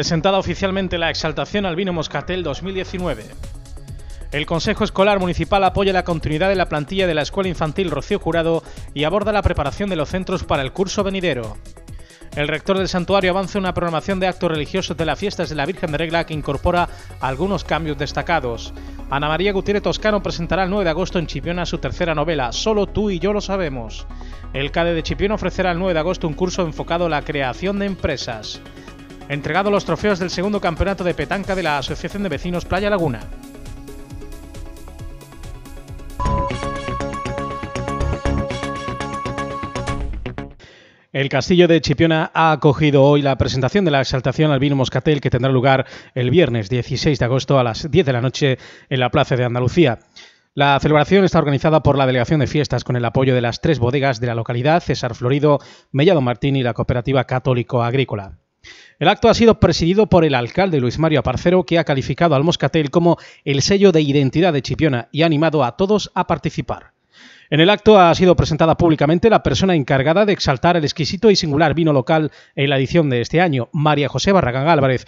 Presentada oficialmente la exaltación al vino moscatel 2019. El Consejo Escolar Municipal apoya la continuidad de la plantilla de la Escuela Infantil Rocío Jurado y aborda la preparación de los centros para el curso venidero. El rector del santuario avanza una programación de actos religiosos de las fiestas de la Virgen de Regla que incorpora algunos cambios destacados. Ana María Gutiérrez Toscano presentará el 9 de agosto en Chipiona su tercera novela, Solo tú y yo lo sabemos. El CADE de Chipiona ofrecerá el 9 de agosto un curso enfocado a la creación de empresas entregado los trofeos del segundo campeonato de petanca de la Asociación de Vecinos Playa Laguna. El castillo de Chipiona ha acogido hoy la presentación de la exaltación al vino moscatel que tendrá lugar el viernes 16 de agosto a las 10 de la noche en la Plaza de Andalucía. La celebración está organizada por la Delegación de Fiestas con el apoyo de las tres bodegas de la localidad, César Florido, Mellado Martín y la Cooperativa Católico Agrícola. El acto ha sido presidido por el alcalde Luis Mario Aparcero, que ha calificado al Moscatel como el sello de identidad de Chipiona y ha animado a todos a participar. En el acto ha sido presentada públicamente la persona encargada de exaltar el exquisito y singular vino local en la edición de este año, María José Barragán Álvarez,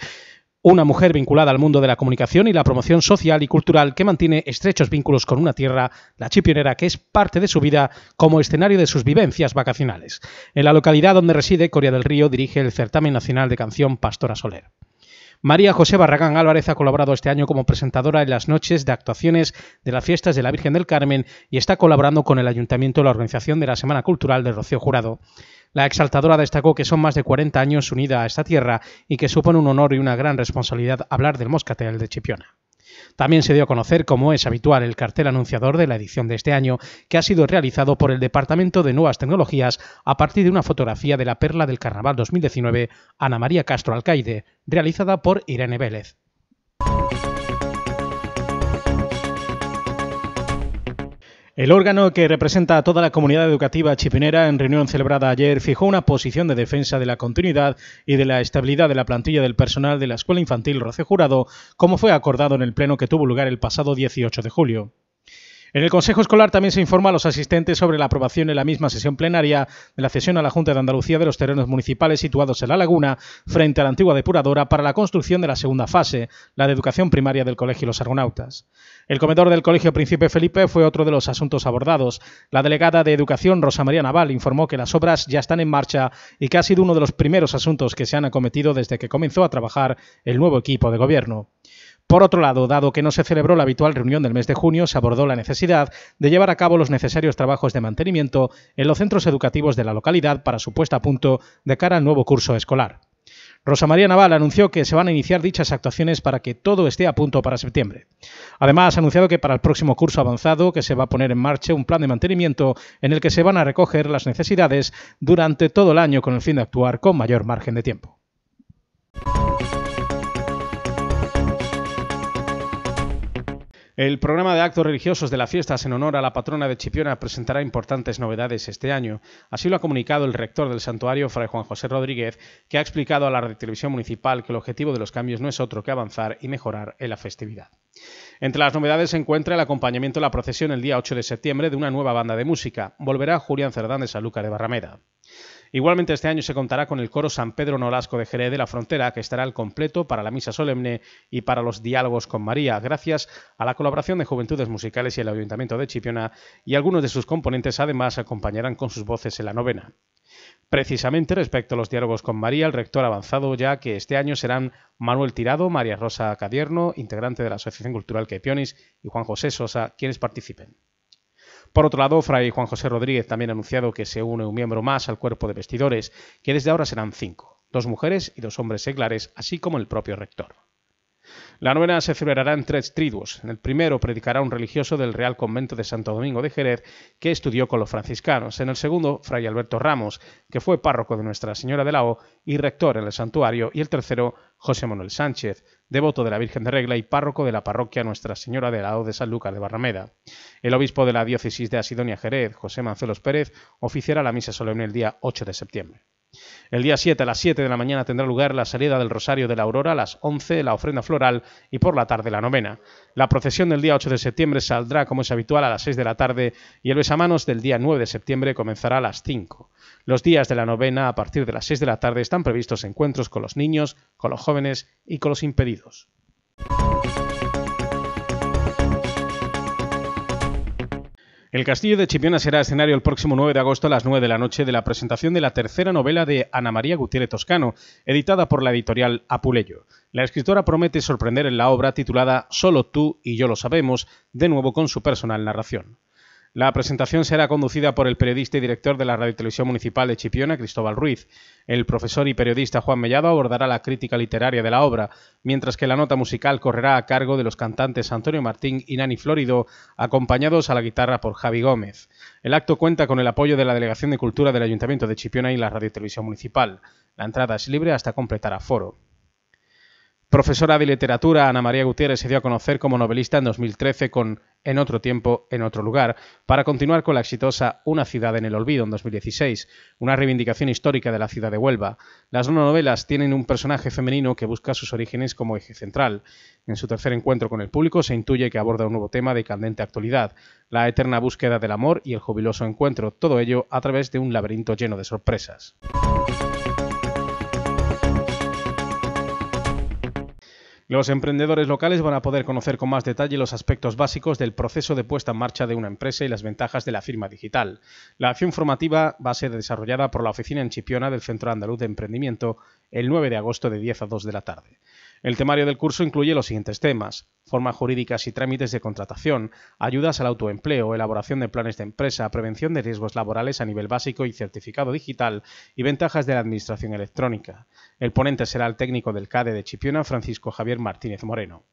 una mujer vinculada al mundo de la comunicación y la promoción social y cultural que mantiene estrechos vínculos con una tierra, la chipionera, que es parte de su vida como escenario de sus vivencias vacacionales. En la localidad donde reside, Coria del Río dirige el Certamen Nacional de Canción Pastora Soler. María José Barragán Álvarez ha colaborado este año como presentadora en las noches de actuaciones de las fiestas de la Virgen del Carmen y está colaborando con el Ayuntamiento en la organización de la Semana Cultural de Rocío Jurado. La exaltadora destacó que son más de 40 años unida a esta tierra y que supone un honor y una gran responsabilidad hablar del moscatel de Chipiona. También se dio a conocer, como es habitual, el cartel anunciador de la edición de este año, que ha sido realizado por el Departamento de Nuevas Tecnologías a partir de una fotografía de la perla del Carnaval 2019, Ana María Castro Alcaide, realizada por Irene Vélez. El órgano que representa a toda la comunidad educativa chipinera en reunión celebrada ayer fijó una posición de defensa de la continuidad y de la estabilidad de la plantilla del personal de la Escuela Infantil Roce Jurado, como fue acordado en el pleno que tuvo lugar el pasado 18 de julio. En el Consejo Escolar también se informa a los asistentes sobre la aprobación en la misma sesión plenaria de la cesión a la Junta de Andalucía de los terrenos municipales situados en la laguna frente a la antigua depuradora para la construcción de la segunda fase, la de educación primaria del Colegio Los Argonautas. El comedor del Colegio Príncipe Felipe fue otro de los asuntos abordados. La delegada de Educación, Rosa María Naval, informó que las obras ya están en marcha y que ha sido uno de los primeros asuntos que se han acometido desde que comenzó a trabajar el nuevo equipo de gobierno. Por otro lado, dado que no se celebró la habitual reunión del mes de junio, se abordó la necesidad de llevar a cabo los necesarios trabajos de mantenimiento en los centros educativos de la localidad para su puesta a punto de cara al nuevo curso escolar. Rosa María Naval anunció que se van a iniciar dichas actuaciones para que todo esté a punto para septiembre. Además, ha anunciado que para el próximo curso avanzado que se va a poner en marcha un plan de mantenimiento en el que se van a recoger las necesidades durante todo el año con el fin de actuar con mayor margen de tiempo. El programa de actos religiosos de las fiestas en honor a la patrona de Chipiona presentará importantes novedades este año. Así lo ha comunicado el rector del santuario, Fray Juan José Rodríguez, que ha explicado a la televisión municipal que el objetivo de los cambios no es otro que avanzar y mejorar en la festividad. Entre las novedades se encuentra el acompañamiento de la procesión el día 8 de septiembre de una nueva banda de música. Volverá Julián Cerdán de Saluca de Barrameda. Igualmente este año se contará con el coro San Pedro Nolasco de Jerez de la Frontera, que estará al completo para la misa solemne y para los diálogos con María, gracias a la colaboración de Juventudes Musicales y el Ayuntamiento de Chipiona, y algunos de sus componentes además acompañarán con sus voces en la novena. Precisamente respecto a los diálogos con María, el rector ha avanzado ya que este año serán Manuel Tirado, María Rosa Cadierno, integrante de la Asociación Cultural Kepionis y Juan José Sosa quienes participen. Por otro lado, Fray Juan José Rodríguez también ha anunciado que se une un miembro más al cuerpo de vestidores, que desde ahora serán cinco, dos mujeres y dos hombres seglares, así como el propio rector. La novena se celebrará en tres triduos. En el primero predicará un religioso del Real Convento de Santo Domingo de Jerez que estudió con los franciscanos. En el segundo, Fray Alberto Ramos, que fue párroco de Nuestra Señora de la O y rector en el santuario. Y el tercero, José Manuel Sánchez, devoto de la Virgen de Regla y párroco de la parroquia Nuestra Señora de la O de San Lucas de Barrameda. El obispo de la diócesis de Asidonia Jerez, José Mancelos Pérez, oficiará la misa solemne el día 8 de septiembre. El día 7 a las 7 de la mañana tendrá lugar la salida del Rosario de la Aurora, a las 11 la ofrenda floral y por la tarde la novena. La procesión del día 8 de septiembre saldrá como es habitual a las 6 de la tarde y el besamanos del día 9 de septiembre comenzará a las 5. Los días de la novena a partir de las 6 de la tarde están previstos encuentros con los niños, con los jóvenes y con los impedidos. El Castillo de Chipiona será escenario el próximo 9 de agosto a las 9 de la noche de la presentación de la tercera novela de Ana María Gutiérrez Toscano, editada por la editorial Apuleyo. La escritora promete sorprender en la obra titulada Solo tú y yo lo sabemos, de nuevo con su personal narración. La presentación será conducida por el periodista y director de la Radio Municipal de Chipiona, Cristóbal Ruiz. El profesor y periodista Juan Mellado abordará la crítica literaria de la obra, mientras que la nota musical correrá a cargo de los cantantes Antonio Martín y Nani Florido, acompañados a la guitarra por Javi Gómez. El acto cuenta con el apoyo de la Delegación de Cultura del Ayuntamiento de Chipiona y la Radio Municipal. La entrada es libre hasta completar aforo. Profesora de literatura, Ana María Gutiérrez se dio a conocer como novelista en 2013 con En otro tiempo, en otro lugar, para continuar con la exitosa Una ciudad en el olvido en 2016, una reivindicación histórica de la ciudad de Huelva. Las no novelas tienen un personaje femenino que busca sus orígenes como eje central. En su tercer encuentro con el público se intuye que aborda un nuevo tema de candente actualidad, la eterna búsqueda del amor y el jubiloso encuentro, todo ello a través de un laberinto lleno de sorpresas. Los emprendedores locales van a poder conocer con más detalle los aspectos básicos del proceso de puesta en marcha de una empresa y las ventajas de la firma digital. La acción formativa va a ser desarrollada por la oficina en Chipiona del Centro Andaluz de Emprendimiento el 9 de agosto de 10 a 2 de la tarde. El temario del curso incluye los siguientes temas, formas jurídicas y trámites de contratación, ayudas al autoempleo, elaboración de planes de empresa, prevención de riesgos laborales a nivel básico y certificado digital y ventajas de la administración electrónica. El ponente será el técnico del CADE de Chipiona, Francisco Javier Martínez Moreno.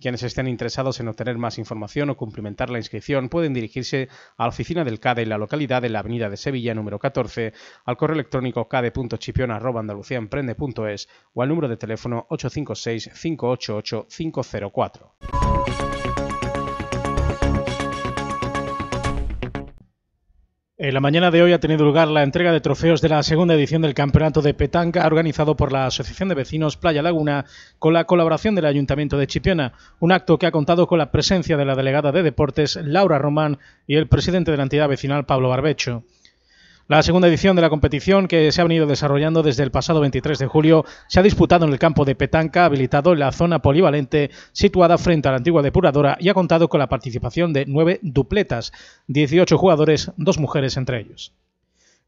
Quienes estén interesados en obtener más información o cumplimentar la inscripción pueden dirigirse a la oficina del CADE en la localidad de la Avenida de Sevilla número 14, al correo electrónico cade.chipiona@andaluciaemprende.es o al número de teléfono 856 588 504. En la mañana de hoy ha tenido lugar la entrega de trofeos de la segunda edición del Campeonato de Petanca organizado por la Asociación de Vecinos Playa Laguna con la colaboración del Ayuntamiento de Chipiona, un acto que ha contado con la presencia de la delegada de Deportes Laura Román y el presidente de la entidad vecinal Pablo Barbecho. La segunda edición de la competición, que se ha venido desarrollando desde el pasado 23 de julio, se ha disputado en el campo de Petanca, habilitado en la zona polivalente situada frente a la antigua depuradora y ha contado con la participación de nueve dupletas, 18 jugadores, dos mujeres entre ellos.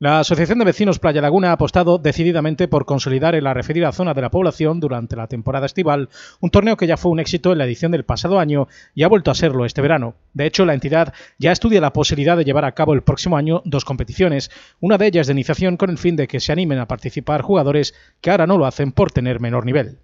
La Asociación de Vecinos Playa Laguna ha apostado decididamente por consolidar en la referida zona de la población durante la temporada estival, un torneo que ya fue un éxito en la edición del pasado año y ha vuelto a serlo este verano. De hecho, la entidad ya estudia la posibilidad de llevar a cabo el próximo año dos competiciones, una de ellas de iniciación con el fin de que se animen a participar jugadores que ahora no lo hacen por tener menor nivel.